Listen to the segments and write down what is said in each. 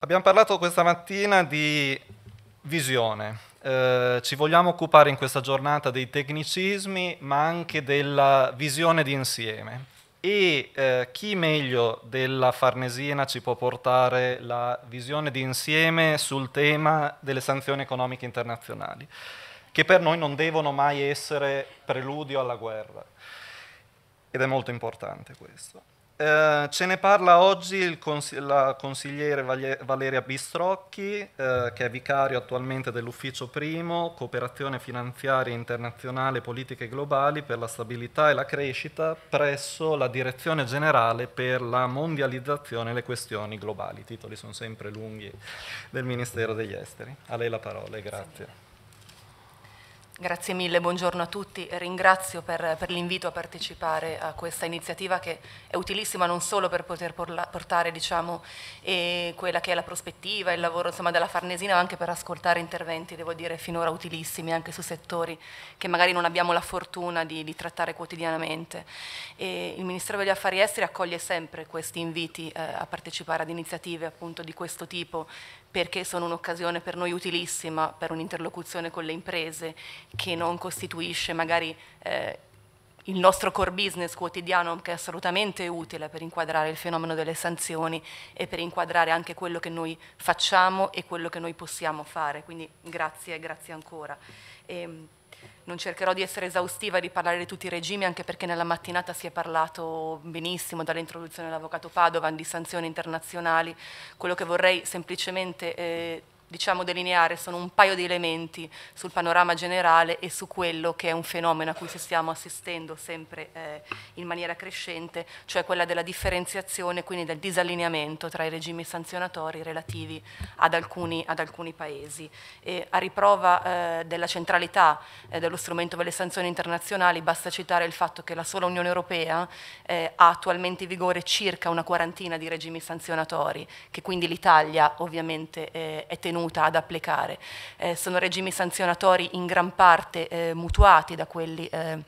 Abbiamo parlato questa mattina di visione. Eh, ci vogliamo occupare in questa giornata dei tecnicismi, ma anche della visione di insieme. E eh, chi meglio della Farnesina ci può portare la visione di insieme sul tema delle sanzioni economiche internazionali, che per noi non devono mai essere preludio alla guerra. Ed è molto importante questo. Eh, ce ne parla oggi cons- la consigliere Valeria Bistrocchi, eh, che è vicario attualmente dell'ufficio primo, cooperazione finanziaria internazionale, politiche globali per la stabilità e la crescita presso la direzione generale per la mondializzazione e le questioni globali. I titoli sono sempre lunghi del Ministero degli Esteri. A lei la parola e grazie. Grazie mille, buongiorno a tutti. Ringrazio per, per l'invito a partecipare a questa iniziativa che è utilissima non solo per poter portare diciamo, eh, quella che è la prospettiva, il lavoro insomma, della Farnesina, ma anche per ascoltare interventi, devo dire, finora utilissimi anche su settori che magari non abbiamo la fortuna di, di trattare quotidianamente. E il Ministero degli Affari Esteri accoglie sempre questi inviti eh, a partecipare ad iniziative appunto di questo tipo perché sono un'occasione per noi utilissima per un'interlocuzione con le imprese che non costituisce magari eh, il nostro core business quotidiano che è assolutamente utile per inquadrare il fenomeno delle sanzioni e per inquadrare anche quello che noi facciamo e quello che noi possiamo fare. Quindi grazie, grazie ancora. E, ehm, non cercherò di essere esaustiva e di parlare di tutti i regimi, anche perché nella mattinata si è parlato benissimo dall'introduzione dell'avvocato Padovan di sanzioni internazionali. Quello che vorrei semplicemente eh, diciamo, delineare sono un paio di elementi sul panorama generale e su quello che è un fenomeno a cui ci stiamo assistendo sempre eh, in maniera crescente, cioè quella della differenziazione, quindi del disallineamento tra i regimi sanzionatori relativi ad alcuni, ad alcuni paesi. E a riprova eh, della centralità eh, dello strumento delle sanzioni internazionali basta citare il fatto che la sola Unione Europea eh, ha attualmente in vigore circa una quarantina di regimi sanzionatori, che quindi l'Italia ovviamente eh, è tenuta tenuta ad applicare. Eh, sono regimi sanzionatori in gran parte eh, mutuati da quelli eh,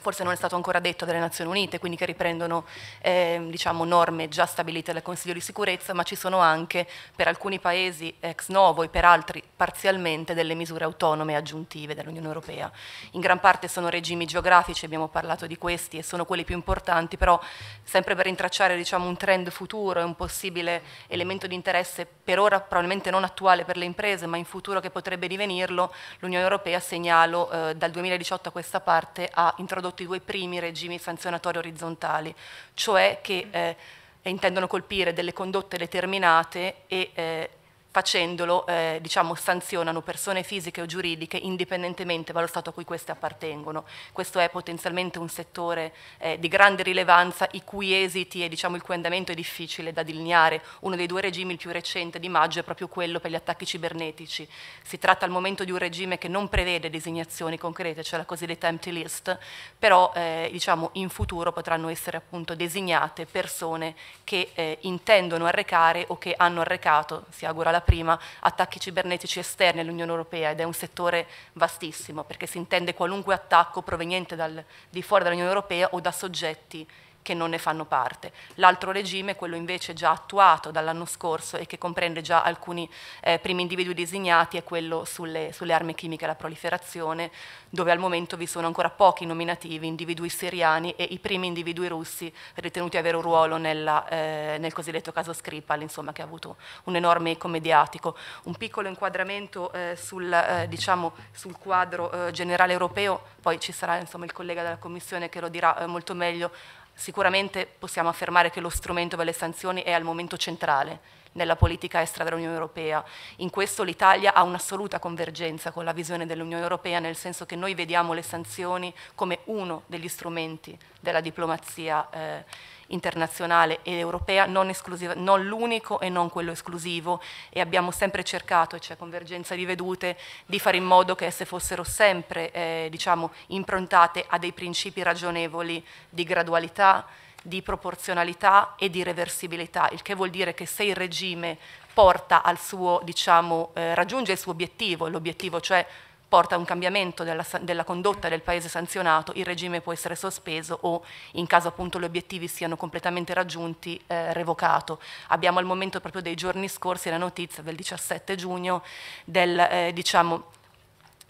forse non è stato ancora detto dalle Nazioni Unite, quindi che riprendono eh, diciamo, norme già stabilite dal Consiglio di sicurezza, ma ci sono anche per alcuni paesi ex novo e per altri parzialmente delle misure autonome aggiuntive dell'Unione Europea. In gran parte sono regimi geografici, abbiamo parlato di questi e sono quelli più importanti, però sempre per rintracciare diciamo, un trend futuro e un possibile elemento di interesse per ora probabilmente non attuale per le imprese, ma in futuro che potrebbe divenirlo, l'Unione Europea segnalo eh, dal 2018 a questa parte ha introdotto introdotto i due primi regimi sanzionatori orizzontali, cioè che eh, intendono colpire delle condotte determinate e eh, facendolo eh, diciamo, sanzionano persone fisiche o giuridiche indipendentemente dallo Stato a cui queste appartengono. Questo è potenzialmente un settore eh, di grande rilevanza i cui esiti e diciamo, il cui andamento è difficile da delineare. Uno dei due regimi, il più recente di maggio, è proprio quello per gli attacchi cibernetici. Si tratta al momento di un regime che non prevede designazioni concrete, cioè la cosiddetta empty list, però eh, diciamo, in futuro potranno essere appunto designate persone che eh, intendono arrecare o che hanno arrecato, si augura la prima, attacchi cibernetici esterni all'Unione Europea ed è un settore vastissimo perché si intende qualunque attacco proveniente dal, di fuori dall'Unione Europea o da soggetti che non ne fanno parte. L'altro regime, quello invece già attuato dall'anno scorso e che comprende già alcuni eh, primi individui designati, è quello sulle, sulle armi chimiche e la proliferazione, dove al momento vi sono ancora pochi nominativi, individui siriani e i primi individui russi ritenuti avere un ruolo nella, eh, nel cosiddetto caso Skripal, insomma, che ha avuto un enorme eco mediatico. Un piccolo inquadramento eh, sul, eh, diciamo, sul, quadro eh, generale europeo, poi ci sarà insomma, il collega della Commissione che lo dirà eh, molto meglio, Sicuramente possiamo affermare che lo strumento per le sanzioni è al momento centrale nella politica estera dell'Unione Europea. In questo l'Italia ha un'assoluta convergenza con la visione dell'Unione Europea, nel senso che noi vediamo le sanzioni come uno degli strumenti della diplomazia eh, internazionale ed europea, non, non l'unico e non quello esclusivo e abbiamo sempre cercato, e c'è convergenza di vedute, di fare in modo che esse fossero sempre eh, diciamo, improntate a dei principi ragionevoli di gradualità, di proporzionalità e di reversibilità, il che vuol dire che se il regime porta al suo, diciamo, eh, raggiunge il suo obiettivo, l'obiettivo cioè porta a un cambiamento della, della, condotta del paese sanzionato, il regime può essere sospeso o in caso appunto gli obiettivi siano completamente raggiunti, eh, revocato. Abbiamo al momento proprio dei giorni scorsi la notizia del 17 giugno del, eh, diciamo,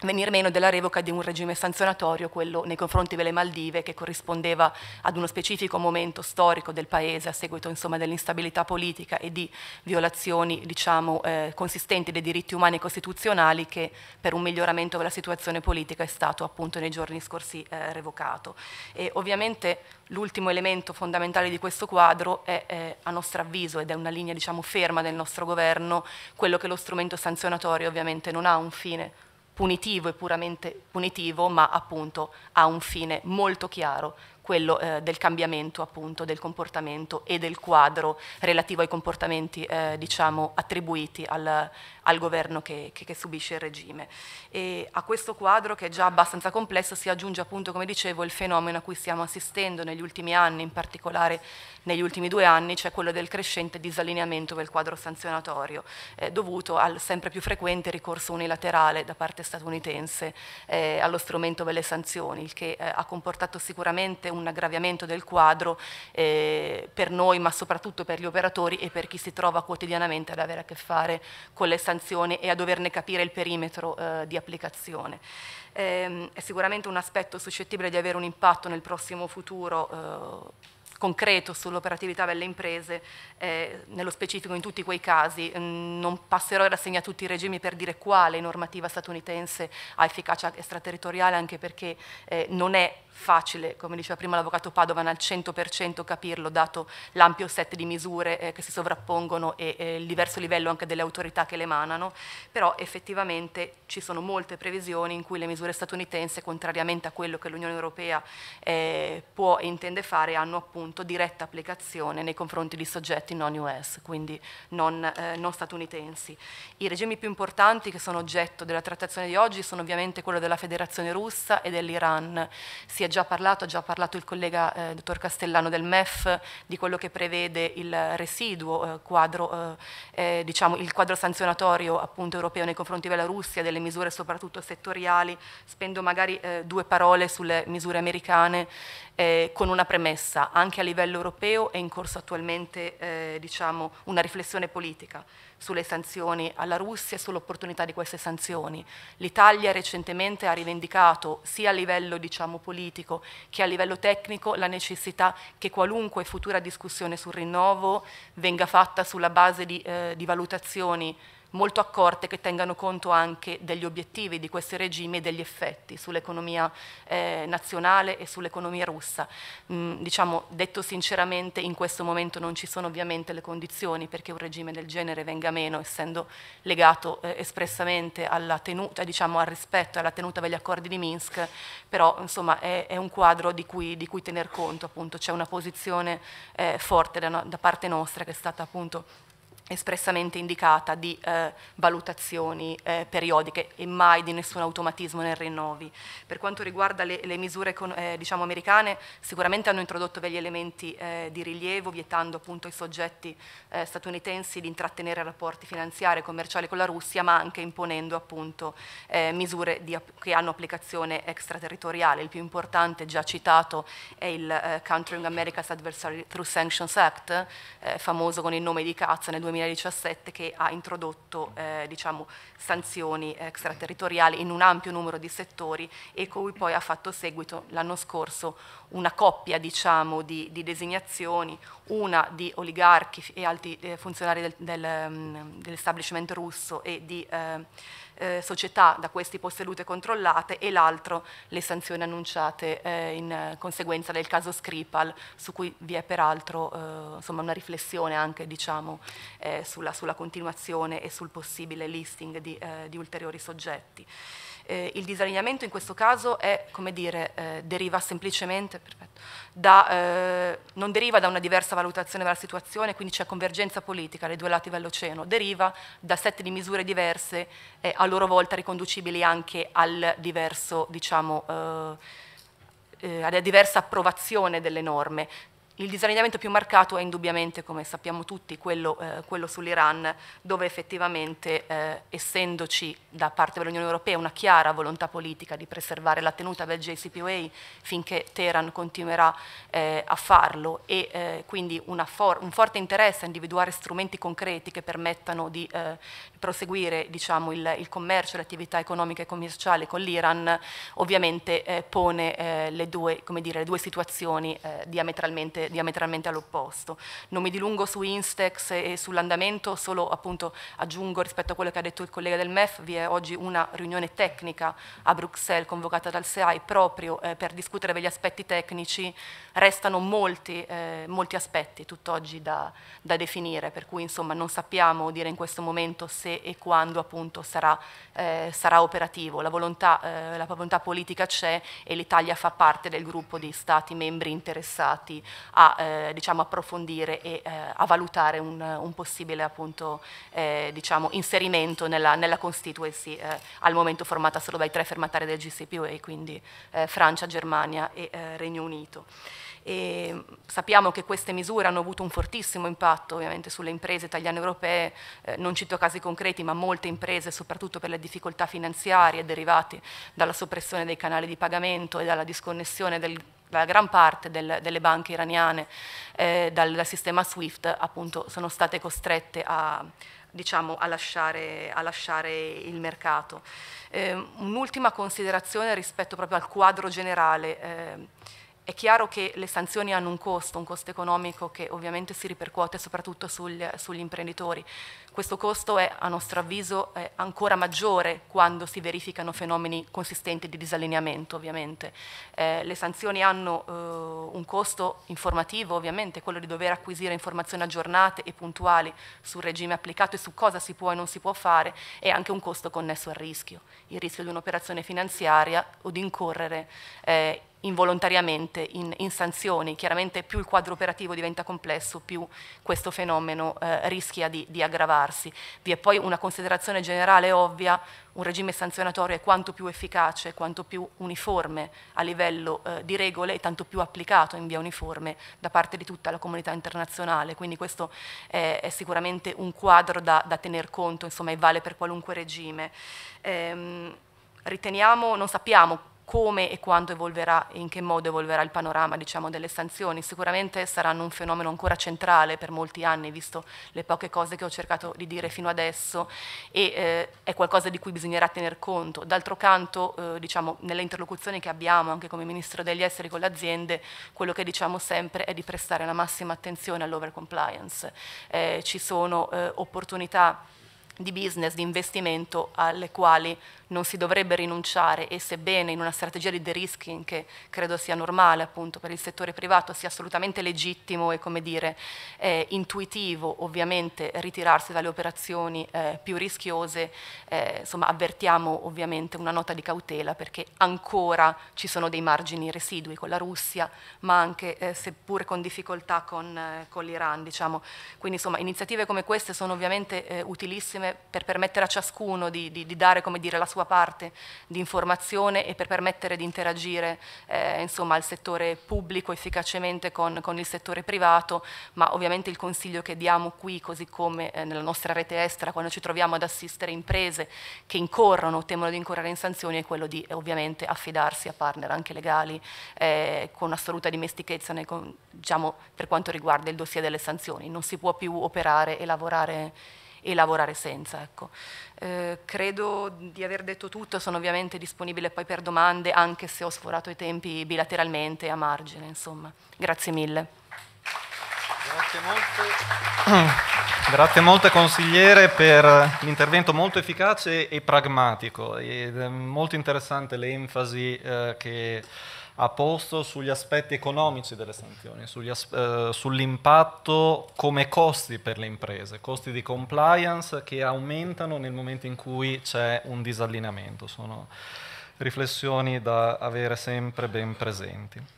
venir meno della revoca di un regime sanzionatorio, quello nei confronti delle Maldive, che corrispondeva ad uno specifico momento storico del Paese a seguito dell'instabilità politica e di violazioni diciamo, eh, consistenti dei diritti umani e costituzionali che per un miglioramento della situazione politica è stato appunto nei giorni scorsi eh, revocato. E ovviamente l'ultimo elemento fondamentale di questo quadro è, eh, a nostro avviso, ed è una linea diciamo, ferma del nostro governo, quello che lo strumento sanzionatorio ovviamente non ha un fine punitivo e puramente punitivo, ma appunto ha un fine molto chiaro quello eh, del cambiamento appunto del comportamento e del quadro relativo ai comportamenti eh, diciamo attribuiti al, al governo che, che, che, subisce il regime. E a questo quadro che è già abbastanza complesso si aggiunge appunto come dicevo il fenomeno a cui stiamo assistendo negli ultimi anni, in particolare negli ultimi due anni, cioè quello del crescente disallineamento del quadro sanzionatorio eh, dovuto al sempre più frequente ricorso unilaterale da parte statunitense eh, allo strumento delle sanzioni, il che eh, ha comportato sicuramente un un aggraviamento del quadro eh, per noi, ma soprattutto per gli operatori e per chi si trova quotidianamente ad avere a che fare con le sanzioni e a doverne capire il perimetro eh, di applicazione. Eh, è sicuramente un aspetto suscettibile di avere un impatto nel prossimo futuro eh, concreto sull'operatività delle imprese, eh, nello specifico in tutti quei casi. Mh, mm, non passerò in rassegna tutti i regimi per dire quale normativa statunitense ha efficacia extraterritoriale, anche perché eh, non è facile, come diceva prima l'avvocato Padovan, al 100% capirlo, dato l'ampio set di misure eh, che si sovrappongono e eh, il diverso livello anche delle autorità che le emanano, però effettivamente ci sono molte previsioni in cui le misure statunitense, contrariamente a quello che l'Unione Europea eh, può e intende fare, hanno appunto diretta applicazione nei confronti di soggetti non US, quindi non, eh, non statunitensi. I regimi più importanti che sono oggetto della trattazione di oggi sono ovviamente quello della Federazione Russa e dell'Iran, sia è già parlato, ha già parlato il collega eh, dottor Castellano del MEF di quello che prevede il residuo eh, quadro, eh, eh diciamo il quadro sanzionatorio appunto europeo nei confronti della Russia, delle misure soprattutto settoriali. Spendo magari eh, due parole sulle misure americane eh, con una premessa, anche a livello europeo è in corso attualmente eh, diciamo, una riflessione politica sulle sanzioni alla Russia e sull'opportunità di queste sanzioni. L'Italia recentemente ha rivendicato sia a livello diciamo, politico che a livello tecnico la necessità che qualunque futura discussione sul rinnovo venga fatta sulla base di, eh, di valutazioni molto accorte che tengano conto anche degli obiettivi di questi regimi e degli effetti sull'economia eh, nazionale e sull'economia russa. Mm, diciamo, detto sinceramente, in questo momento non ci sono ovviamente le condizioni perché un regime del genere venga meno, essendo legato eh, espressamente tenuta, diciamo, al rispetto e alla tenuta degli accordi di Minsk, però insomma, è, è, un quadro di cui, di cui tener conto, appunto, c'è una posizione eh, forte da, da parte nostra che è stata appunto espressamente indicata di eh, valutazioni eh, periodiche e mai di nessun automatismo nel rinnovi. Per quanto riguarda le, le misure con, eh, diciamo americane, sicuramente hanno introdotto degli elementi eh, di rilievo, vietando appunto ai soggetti eh, statunitensi di intrattenere rapporti finanziari e commerciali con la Russia, ma anche imponendo appunto eh, misure di, che hanno applicazione extraterritoriale. Il più importante, già citato, è il Countering America's Adversary Through Sanctions Act, famoso con il nome di CAZ nel 2000 2017 che ha introdotto eh, diciamo, sanzioni extraterritoriali in un ampio numero di settori e cui poi ha fatto seguito l'anno scorso una coppia diciamo, di, di, designazioni, una di oligarchi e altri eh, funzionari del, del, mm, dell'establishment russo e di... Eh, eh, società da questi possedute e controllate e l'altro le sanzioni annunciate eh, in conseguenza del caso Skripal su cui vi è peraltro eh, insomma, una riflessione anche diciamo, eh, sulla, sulla, continuazione e sul possibile listing di, eh, di ulteriori soggetti. Eh, il disallineamento in questo caso è, come dire, eh, deriva semplicemente, perfetto, da, eh, non deriva da una diversa valutazione della situazione, quindi c'è convergenza politica dai due lati dell'oceano, deriva da set di misure diverse, a loro volta riconducibili anche al diverso, diciamo, eh, eh, alla diversa approvazione delle norme. Il disallineamento più marcato è indubbiamente, come sappiamo tutti, quello, eh, quello sull'Iran, dove effettivamente, eh, essendoci da parte dell'Unione Europea una chiara volontà politica di preservare la tenuta del JCPOA finché Teheran continuerà eh, a farlo e eh, quindi for un forte interesse a individuare strumenti concreti che permettano di eh, proseguire diciamo, il, il, commercio, le attività economiche e commerciali con l'Iran, ovviamente eh, pone le due, dire, le, due, situazioni diametralmente diametralmente, all'opposto. Non mi dilungo su Instex e sull'andamento, solo appunto aggiungo rispetto a quello che ha detto il collega del MEF, vi è oggi una riunione tecnica a Bruxelles convocata dal SEAI proprio eh, per discutere degli aspetti tecnici, restano molti, eh, molti aspetti tutt'oggi da, da, definire, per cui insomma non sappiamo dire in questo momento se e quando appunto sarà, eh, sarà operativo. La volontà, eh, la volontà politica c'è e l'Italia fa parte del gruppo di Stati membri interessati a eh, diciamo, approfondire e eh, a valutare un, un possibile appunto, eh, diciamo, inserimento nella, nella constituency eh, al momento formata solo dai tre fermatari del GCPOA, quindi eh, Francia, Germania e eh, Regno Unito. E sappiamo che queste misure hanno avuto un fortissimo impatto ovviamente sulle imprese italiane e europee, eh, non cito casi concreti, ma molte imprese, soprattutto per le difficoltà finanziarie derivate dalla soppressione dei canali di pagamento e dalla disconnessione del la gran parte del, delle banche iraniane eh, dal, dal, sistema SWIFT appunto sono state costrette a, diciamo, a, lasciare, a lasciare, il mercato. Eh, un'ultima considerazione rispetto proprio al quadro generale. Eh, è chiaro che le sanzioni hanno un costo, un costo economico che ovviamente si ripercuote soprattutto sul, sugli imprenditori. Questo costo è, a nostro avviso, ancora maggiore quando si verificano fenomeni consistenti di disallineamento, ovviamente. Eh, le sanzioni hanno eh, un costo informativo, ovviamente, quello di dover acquisire informazioni aggiornate e puntuali sul regime applicato e su cosa si può e non si può fare, e anche un costo connesso al rischio, il rischio di un'operazione finanziaria o di incorrere eh, involontariamente in, in, sanzioni. Chiaramente più il quadro operativo diventa complesso, più questo fenomeno eh, rischia di, di aggravare rilassarsi. Vi è poi una considerazione generale ovvia, un regime sanzionatorio è quanto più efficace, quanto più uniforme a livello eh, di regole e tanto più applicato in via uniforme da parte di tutta la comunità internazionale. Quindi questo è, è sicuramente un quadro da, da tener conto, insomma, e vale per qualunque regime. Ehm, riteniamo, non sappiamo come e quando evolverà e in che modo evolverà il panorama diciamo, delle sanzioni. Sicuramente saranno un fenomeno ancora centrale per molti anni, visto le poche cose che ho cercato di dire fino adesso, e eh, è qualcosa di cui bisognerà tener conto. D'altro canto, eh, diciamo, nelle interlocuzioni che abbiamo anche come Ministro degli Esteri con le aziende, quello che diciamo sempre è di prestare la massima attenzione all'overcompliance. Eh, ci sono eh, opportunità di business, di investimento alle quali non si dovrebbe rinunciare e sebbene in una strategia di de-risking che credo sia normale appunto per il settore privato sia assolutamente legittimo e come dire eh, intuitivo ovviamente ritirarsi dalle operazioni eh, più rischiose, eh, insomma avvertiamo ovviamente una nota di cautela perché ancora ci sono dei margini residui con la Russia ma anche eh, seppur con difficoltà con, eh, con l'Iran diciamo. Quindi insomma iniziative come queste sono ovviamente eh, utilissime insieme per permettere a ciascuno di, di, di dare dire, la sua parte di informazione e per permettere di interagire eh, insomma, al settore pubblico efficacemente con, con, il settore privato, ma ovviamente il consiglio che diamo qui, così come eh, nella nostra rete estera, quando ci troviamo ad assistere imprese che incorrono o temono di incorrere in sanzioni, è quello di eh, ovviamente affidarsi a partner anche legali eh, con assoluta dimestichezza nei, diciamo, per quanto riguarda il dossier delle sanzioni. Non si può più operare e lavorare e lavorare senza. Ecco. Eh, credo di aver detto tutto, sono ovviamente disponibile poi per domande, anche se ho sforato i tempi bilateralmente a margine. Insomma. Grazie mille. Grazie molto. grazie molte consigliere per l'intervento molto efficace e pragmatico. Ed è molto interessante l'enfasi eh, che a posto sugli aspetti economici delle sanzioni, as- eh, sull'impatto come costi per le imprese, costi di compliance che aumentano nel momento in cui c'è un disallineamento. Sono riflessioni da avere sempre ben presenti.